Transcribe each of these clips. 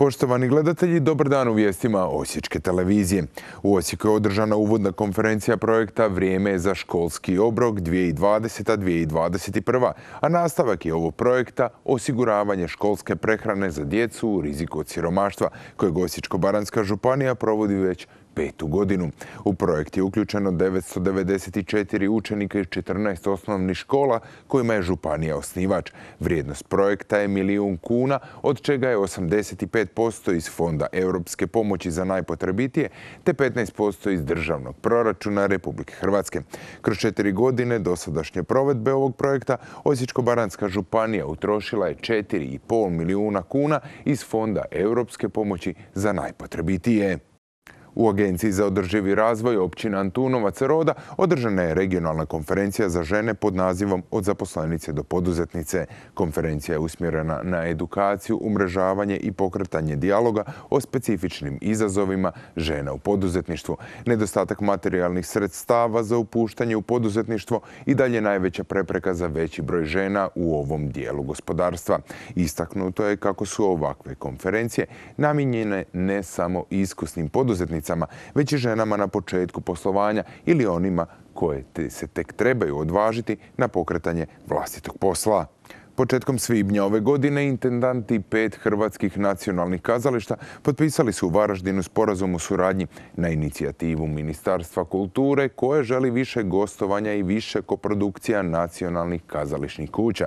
Poštovani gledatelji, dobar dan u vijestima Osječke televizije. U Osijeku je održana uvodna konferencija projekta Vrijeme za školski obrok 2020-2021, a nastavak je ovog projekta Osiguravanje školske prehrane za djecu u riziku od siromaštva, kojeg Osječko-Baranska županija provodi već petu godinu. U projekt je uključeno 994 učenika iz 14 osnovnih škola kojima je Županija osnivač. Vrijednost projekta je milijun kuna, od čega je 85% iz Fonda Europske pomoći za najpotrebitije te 15% iz državnog proračuna Republike Hrvatske. Kroz četiri godine dosadašnje provedbe ovog projekta Osječko-Baranska županija utrošila je 4,5 milijuna kuna iz Fonda Europske pomoći za najpotrebitije. U Agenciji za održivi razvoj općina Antunovac Roda održana je regionalna konferencija za žene pod nazivom Od zaposlenice do poduzetnice. Konferencija je usmjerena na edukaciju, umrežavanje i pokretanje dijaloga o specifičnim izazovima žena u poduzetništvu. Nedostatak materijalnih sredstava za upuštanje u poduzetništvo i dalje najveća prepreka za veći broj žena u ovom dijelu gospodarstva. Istaknuto je kako su ovakve konferencije namijenjene ne samo iskusnim poduzetnicima, zaposlenicama, već i ženama na početku poslovanja ili onima koje se tek trebaju odvažiti na pokretanje vlastitog posla. Početkom svibnja ove godine intendanti pet hrvatskih nacionalnih kazališta potpisali su u Varaždinu sporazum o suradnji na inicijativu Ministarstva kulture koje želi više gostovanja i više koprodukcija nacionalnih kazališnih kuća.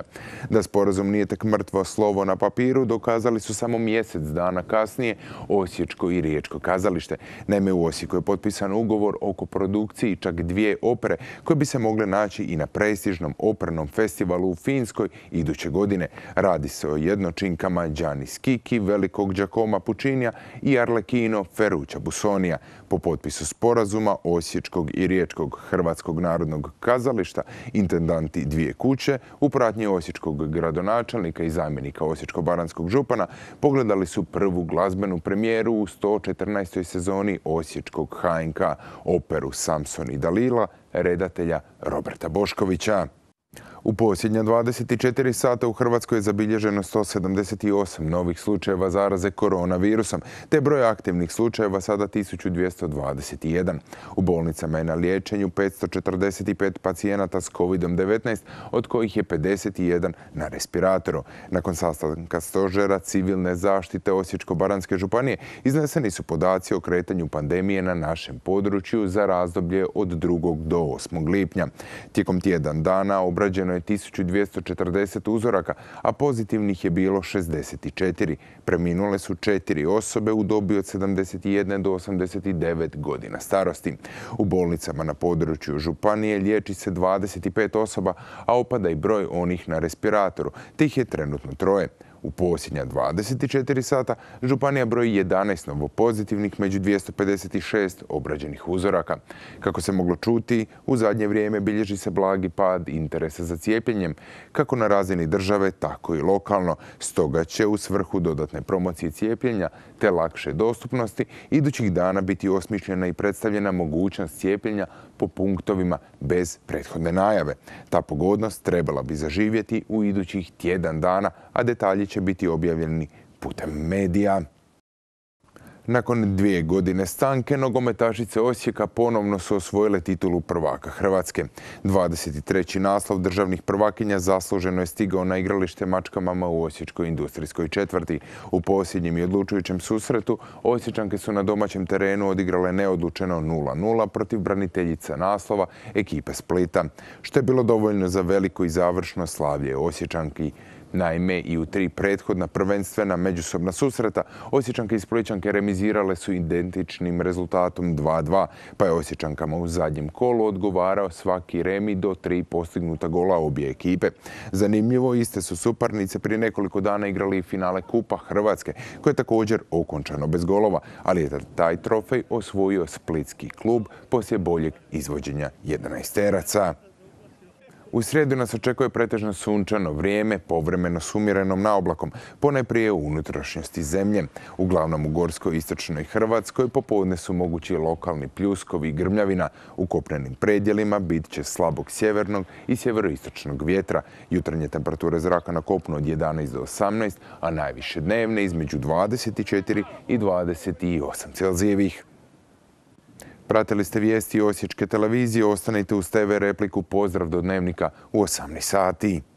Da sporazum nije tek mrtvo slovo na papiru dokazali su samo mjesec dana kasnije Osječko i Riječko kazalište. Naime, u Osijeku je potpisan ugovor o koprodukciji čak dvije opere koje bi se mogle naći i na prestižnom opernom festivalu u Finskoj idući godine. Radi se o jednočinkama Đani Skiki, velikog Đakoma Pučinja i Arlekino Feruća Busonija. Po potpisu sporazuma Osječkog i Riječkog Hrvatskog narodnog kazališta, intendanti dvije kuće, u Osječkog gradonačelnika i zamjenika Osječko-Baranskog župana pogledali su prvu glazbenu premijeru u 114. sezoni Osječkog HNK, operu Samson i Dalila, redatelja Roberta Boškovića. U posljednja 24 sata u Hrvatskoj je zabilježeno 178 novih slučajeva zaraze koronavirusom, te broj aktivnih slučajeva sada 1221. U bolnicama je na liječenju 545 pacijenata s COVID-19, od kojih je 51 na respiratoru. Nakon sastanka stožera civilne zaštite Osječko-Baranske županije izneseni su podaci o kretanju pandemije na našem području za razdoblje od 2. do 8. lipnja. Tijekom tjedan dana obra obrađeno je 1240 uzoraka, a pozitivnih je bilo 64. Preminule su četiri osobe u dobi od 71 do 89 godina starosti. U bolnicama na području Županije liječi se 25 osoba, a opada i broj onih na respiratoru, tih je trenutno troje. U posljednja 24 sata županija broji 11 novopozitivnih među 256 obrađenih uzoraka. Kako se moglo čuti, u zadnje vrijeme bilježi se blagi pad interesa za cijepljenjem, kako na razini države, tako i lokalno. Stoga će u svrhu dodatne promocije cijepljenja te lakše dostupnosti idućih dana biti osmišljena i predstavljena mogućnost cijepljenja po punktovima bez prethodne najave. Ta pogodnost trebala bi zaživjeti u idućih tjedan dana a detalji će biti objavljeni putem medija. Nakon dvije godine stanke, nogometašice Osijeka ponovno su osvojile titulu prvaka Hrvatske. 23. naslov državnih prvakinja zasluženo je stigao na igralište mačkama u Osječkoj industrijskoj četvrti. U posljednjem i odlučujućem susretu Osječanke su na domaćem terenu odigrale neodlučeno 0-0 protiv braniteljica naslova ekipe Splita, što je bilo dovoljno za veliko i završno slavlje Osječanki. Naime, i u tri prethodna prvenstvena međusobna susreta Osječanke i Spličanke remizirale su identičnim rezultatom 2-2, pa je Osječankama u zadnjem kolu odgovarao svaki remi do tri postignuta gola obje ekipe. Zanimljivo, iste su suparnice prije nekoliko dana igrali finale Kupa Hrvatske, koje je također okončano bez golova, ali je taj trofej osvojio Splitski klub poslije boljeg izvođenja 11 teraca. U srijedu nas očekuje pretežno sunčano vrijeme, povremeno s umjerenom naoblakom, poneprije u unutrašnjosti zemlje. Uglavnom u Gorskoj istočnoj Hrvatskoj popodne su mogući lokalni pljuskovi i grmljavina. U kopnenim predjelima bit će slabog sjevernog i sjeveroistočnog vjetra. Jutarnje temperature zraka na kopnu od 11 do 18, a najviše dnevne između 24 i 28 Celzijevih. Pratili ste vijesti Osječke televizije, ostanite uz TV repliku, pozdrav do dnevnika u 18 sati.